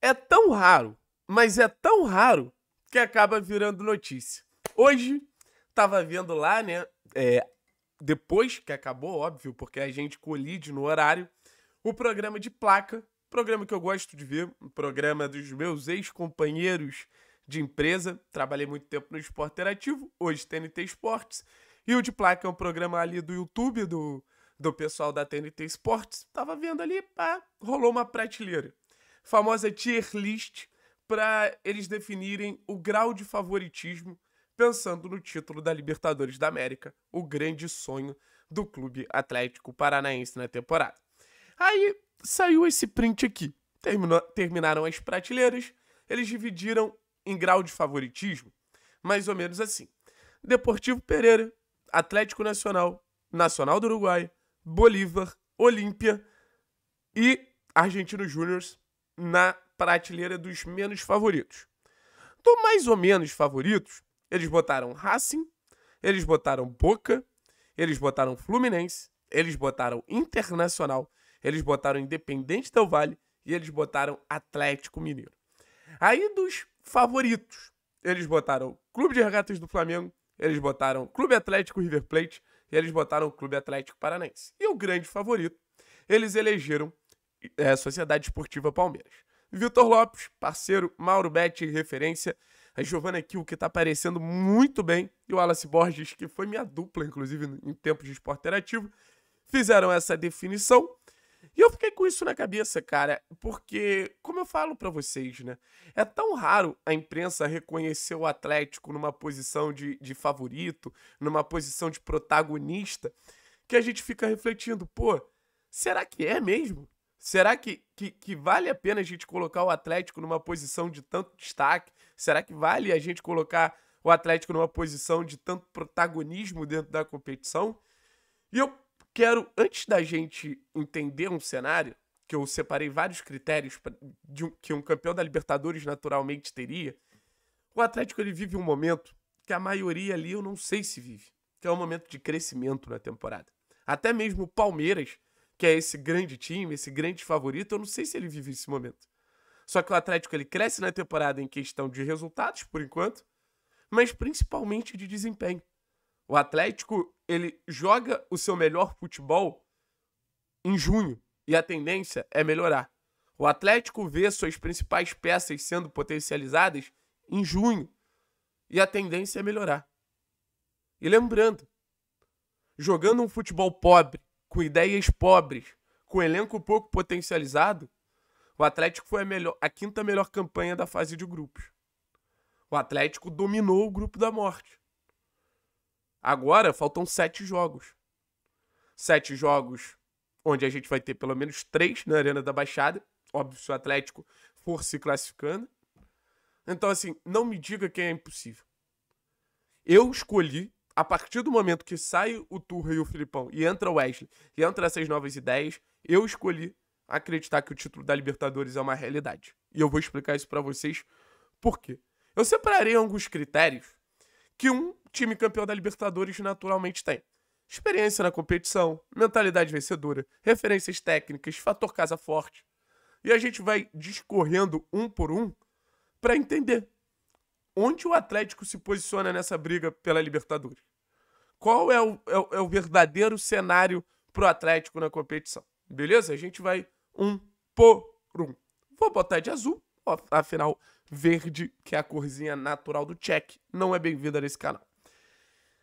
É tão raro, mas é tão raro que acaba virando notícia. Hoje, tava vendo lá, né? É, depois que acabou, óbvio, porque a gente colide no horário, o programa de placa, programa que eu gosto de ver, um programa dos meus ex-companheiros de empresa. Trabalhei muito tempo no esporte interativo, hoje TNT Esportes. E o de placa é um programa ali do YouTube, do, do pessoal da TNT Esportes. Tava vendo ali, pá, rolou uma prateleira famosa tier list para eles definirem o grau de favoritismo, pensando no título da Libertadores da América, o grande sonho do Clube Atlético Paranaense na temporada. Aí saiu esse print aqui. Terminou, terminaram as prateleiras, eles dividiram em grau de favoritismo, mais ou menos assim. Deportivo Pereira, Atlético Nacional, Nacional do Uruguai, Bolívar, Olímpia e Argentino Júnior na prateleira dos menos favoritos. Do mais ou menos favoritos, eles botaram Racing, eles botaram Boca, eles botaram Fluminense, eles botaram Internacional, eles botaram Independente Del Vale e eles botaram Atlético Mineiro. Aí dos favoritos, eles botaram Clube de Regatas do Flamengo, eles botaram Clube Atlético River Plate e eles botaram Clube Atlético Paranense. E o grande favorito, eles elegeram é, Sociedade Esportiva Palmeiras. Vitor Lopes, parceiro, Mauro Betti, referência, a Giovana Kiel, que está aparecendo muito bem, e o Alice Borges, que foi minha dupla, inclusive, em tempos de esporte interativo, fizeram essa definição. E eu fiquei com isso na cabeça, cara, porque, como eu falo para vocês, né? É tão raro a imprensa reconhecer o Atlético numa posição de, de favorito, numa posição de protagonista, que a gente fica refletindo, pô, será que é mesmo? Será que, que, que, vale a pena a gente colocar o Atlético numa posição de tanto destaque? Será que vale a gente colocar o Atlético numa posição de tanto protagonismo dentro da competição? E eu quero, antes da gente entender um cenário, que eu separei vários critérios de um, que um campeão da Libertadores naturalmente teria, o Atlético ele vive um momento que a maioria ali eu não sei se vive, que é um momento de crescimento na temporada. Até mesmo o Palmeiras que é esse grande time, esse grande favorito, eu não sei se ele vive esse momento. Só que o Atlético ele cresce na temporada em questão de resultados, por enquanto, mas principalmente de desempenho. O Atlético ele joga o seu melhor futebol em junho e a tendência é melhorar. O Atlético vê suas principais peças sendo potencializadas em junho e a tendência é melhorar. E lembrando, jogando um futebol pobre com ideias pobres, com elenco pouco potencializado, o Atlético foi a, melhor, a quinta melhor campanha da fase de grupos. O Atlético dominou o grupo da morte. Agora faltam sete jogos. Sete jogos onde a gente vai ter pelo menos três na Arena da Baixada. Óbvio, se o Atlético for se classificando. Então, assim, não me diga que é impossível. Eu escolhi a partir do momento que sai o Turra e o Filipão e entra o Wesley e entra essas novas ideias, eu escolhi acreditar que o título da Libertadores é uma realidade. E eu vou explicar isso para vocês por quê. Eu separarei alguns critérios que um time campeão da Libertadores naturalmente tem. Experiência na competição, mentalidade vencedora, referências técnicas, fator casa forte. E a gente vai discorrendo um por um para entender onde o Atlético se posiciona nessa briga pela Libertadores? Qual é o, é é o verdadeiro cenário pro Atlético na competição? Beleza? A gente vai um por um. Vou botar de azul, afinal, verde, que é a corzinha natural do Cheque não é bem-vinda nesse canal.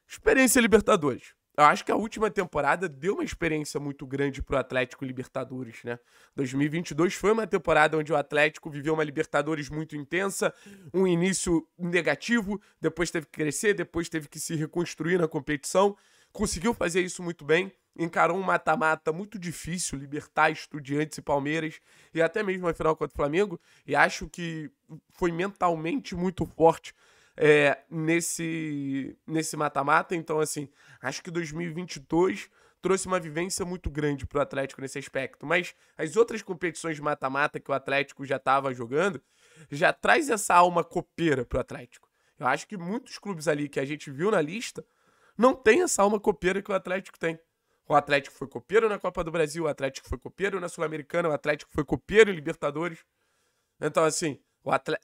Experiência Libertadores eu acho que a última temporada deu uma experiência muito grande pro Atlético Libertadores, né? 2022 foi uma temporada onde o Atlético viveu uma Libertadores muito intensa, um início negativo, depois teve que crescer, depois teve que se reconstruir na competição. Conseguiu fazer isso muito bem, encarou um mata-mata muito difícil, libertar Estudiantes e Palmeiras, e até mesmo a final contra o Flamengo, e acho que foi mentalmente muito forte é, nesse nesse mata-mata. Então, assim, acho que 2022 trouxe uma vivência muito grande para o Atlético nesse aspecto. Mas as outras competições de mata-mata que o Atlético já estava jogando já traz essa alma copeira para o Atlético. Eu acho que muitos clubes ali que a gente viu na lista não tem essa alma copeira que o Atlético tem. O Atlético foi copeiro na Copa do Brasil, o Atlético foi copeiro na Sul-Americana, o Atlético foi copeiro em Libertadores. Então, assim,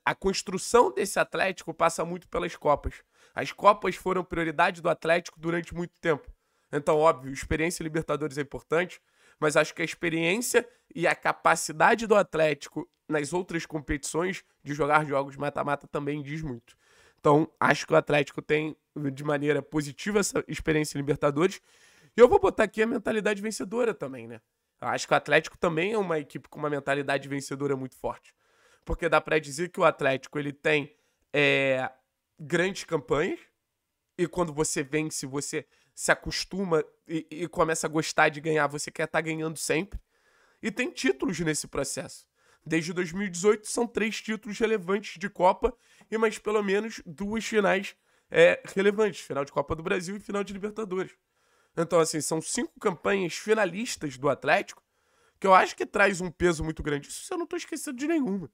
a construção desse Atlético passa muito pelas Copas. As Copas foram prioridade do Atlético durante muito tempo. Então, óbvio, experiência Libertadores é importante, mas acho que a experiência e a capacidade do Atlético nas outras competições de jogar jogos mata-mata também diz muito. Então, acho que o Atlético tem de maneira positiva essa experiência em Libertadores. E eu vou botar aqui a mentalidade vencedora também, né? Eu acho que o Atlético também é uma equipe com uma mentalidade vencedora muito forte porque dá para dizer que o Atlético ele tem é, grandes campanhas e quando você vence você se acostuma e, e começa a gostar de ganhar, você quer estar tá ganhando sempre. E tem títulos nesse processo. Desde 2018 são três títulos relevantes de Copa e mais pelo menos duas finais é, relevantes, final de Copa do Brasil e final de Libertadores. Então, assim, são cinco campanhas finalistas do Atlético, que eu acho que traz um peso muito grande. Isso eu não estou esquecendo de nenhuma.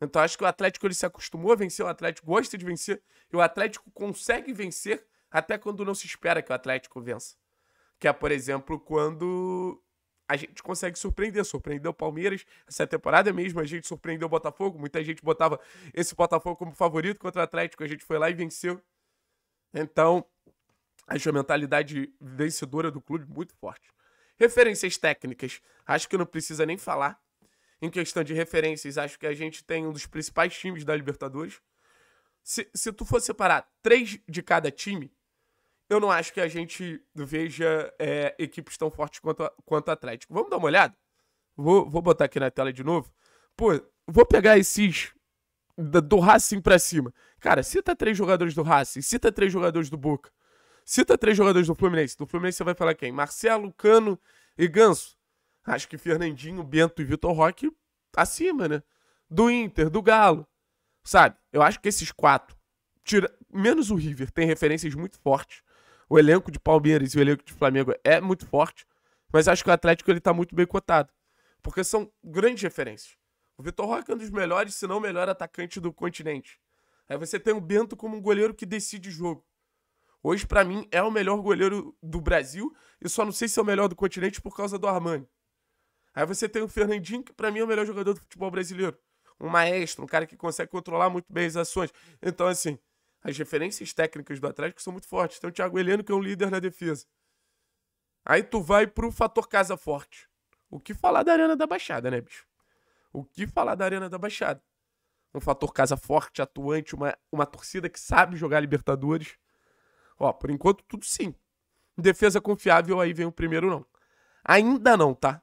Então acho que o Atlético ele se acostumou a vencer, o Atlético gosta de vencer, e o Atlético consegue vencer até quando não se espera que o Atlético vença. Que é, por exemplo, quando a gente consegue surpreender. Surpreendeu o Palmeiras essa temporada mesmo, a gente surpreendeu o Botafogo. Muita gente botava esse Botafogo como favorito contra o Atlético, a gente foi lá e venceu. Então, acho a mentalidade vencedora do clube muito forte. Referências técnicas, acho que não precisa nem falar em questão de referências, acho que a gente tem um dos principais times da Libertadores. Se, se tu for separar três de cada time, eu não acho que a gente veja é, equipes tão fortes quanto, quanto o Atlético. Vamos dar uma olhada? Vou, vou botar aqui na tela de novo. Pô, vou pegar esses do, do Racing pra cima. Cara, cita três jogadores do Racing, cita três jogadores do Boca, cita três jogadores do Fluminense. Do Fluminense você vai falar quem? Marcelo, Cano e Ganso. Acho que Fernandinho, Bento e Vitor Roque acima, né? Do Inter, do Galo. Sabe? Eu acho que esses quatro, tira, menos o River, tem referências muito fortes. O elenco de Palmeiras e o elenco de Flamengo é muito forte, mas acho que o Atlético ele tá muito bem cotado, porque são grandes referências. O Vitor Roque é um dos melhores, se não o melhor atacante do continente. Aí você tem o Bento como um goleiro que decide jogo. Hoje, para mim, é o melhor goleiro do Brasil e só não sei se é o melhor do continente por causa do Armani. Aí você tem o Fernandinho, que para mim é o melhor jogador do futebol brasileiro. Um maestro, um cara que consegue controlar muito bem as ações. Então, assim, as referências técnicas do Atlético são muito fortes. Tem o Thiago Heleno, que é um líder na defesa. Aí tu vai pro fator casa forte. O que falar da Arena da Baixada, né, bicho? O que falar da Arena da Baixada? Um fator casa forte, atuante, uma, uma torcida que sabe jogar Libertadores. Ó, por enquanto, tudo sim. Defesa confiável, aí vem o primeiro não. Ainda não, tá?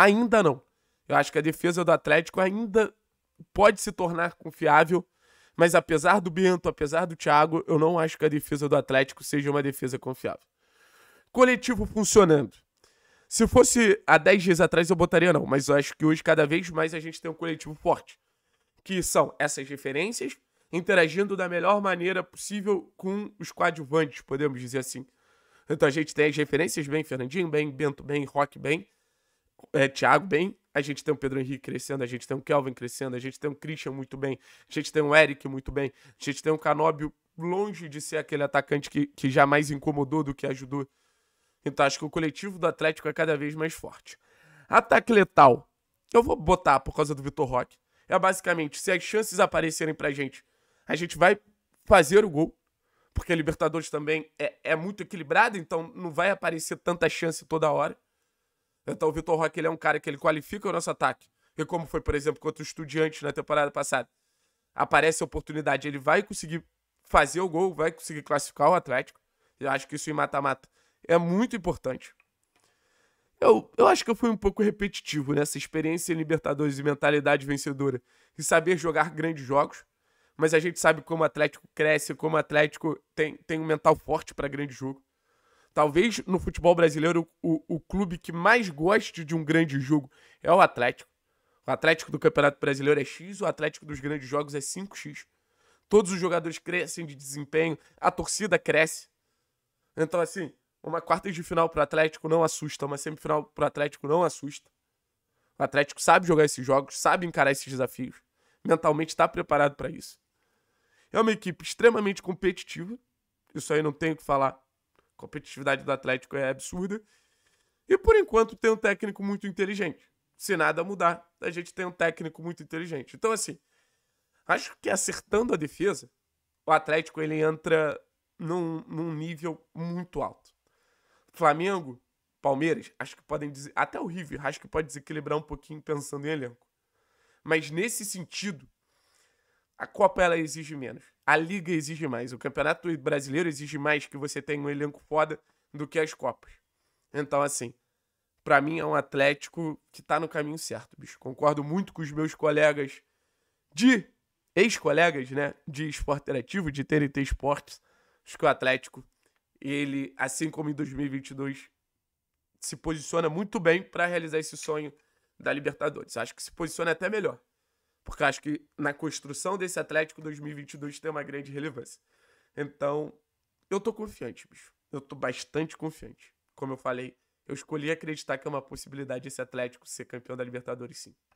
Ainda não. Eu acho que a defesa do Atlético ainda pode se tornar confiável, mas apesar do Bento, apesar do Thiago, eu não acho que a defesa do Atlético seja uma defesa confiável. Coletivo funcionando. Se fosse há 10 dias atrás, eu botaria não, mas eu acho que hoje, cada vez mais, a gente tem um coletivo forte. Que são essas referências, interagindo da melhor maneira possível com os coadjuvantes, podemos dizer assim. Então a gente tem as referências bem, Fernandinho bem, Bento bem, Rock bem, é, Thiago bem, a gente tem o Pedro Henrique crescendo, a gente tem o Kelvin crescendo, a gente tem o Christian muito bem, a gente tem o Eric muito bem, a gente tem o Canóbio longe de ser aquele atacante que, que jamais incomodou do que ajudou. Então acho que o coletivo do Atlético é cada vez mais forte. Ataque letal. Eu vou botar por causa do Vitor Roque. É basicamente, se as chances aparecerem pra gente, a gente vai fazer o gol. Porque a Libertadores também é, é muito equilibrada, então não vai aparecer tanta chance toda hora. Então o Vitor Roque ele é um cara que ele qualifica o nosso ataque. E como foi, por exemplo, contra o Estudiante na temporada passada. Aparece a oportunidade, ele vai conseguir fazer o gol, vai conseguir classificar o Atlético. Eu acho que isso em mata-mata é muito importante. Eu, eu acho que eu fui um pouco repetitivo nessa experiência em Libertadores e mentalidade vencedora e saber jogar grandes jogos. Mas a gente sabe como o Atlético cresce, como o Atlético tem, tem um mental forte para grande jogo. Talvez no futebol brasileiro o, o, clube que mais goste de um grande jogo é o Atlético. O Atlético do Campeonato Brasileiro é X, o Atlético dos grandes jogos é 5X. Todos os jogadores crescem de desempenho, a torcida cresce. Então, assim, uma quarta de final pro Atlético não assusta, uma semifinal pro Atlético não assusta. O Atlético sabe jogar esses jogos, sabe encarar esses desafios. Mentalmente está preparado para isso. É uma equipe extremamente competitiva. Isso aí não tenho o que falar competitividade do Atlético é absurda. E por enquanto tem um técnico muito inteligente. Se nada mudar, a gente tem um técnico muito inteligente. Então, assim, acho que acertando a defesa, o Atlético ele entra num, num nível muito alto. Flamengo, Palmeiras, acho que podem dizer. Até o River, acho que pode desequilibrar um pouquinho pensando em elenco. Mas nesse sentido, a Copa ela exige menos. A Liga exige mais. O Campeonato Brasileiro exige mais que você tenha um elenco foda do que as Copas. Então, assim, para mim é um Atlético que tá no caminho certo, bicho. Concordo muito com os meus colegas de. ex-colegas, né? De esporte interativo, de TNT Esportes. Acho que o Atlético, ele, assim como em 2022, se posiciona muito bem para realizar esse sonho da Libertadores. Acho que se posiciona até melhor. Porque acho que na construção desse Atlético 2022 tem uma grande relevância. Então, eu tô confiante, bicho. Eu tô bastante confiante. Como eu falei, eu escolhi acreditar que é uma possibilidade esse Atlético ser campeão da Libertadores, sim.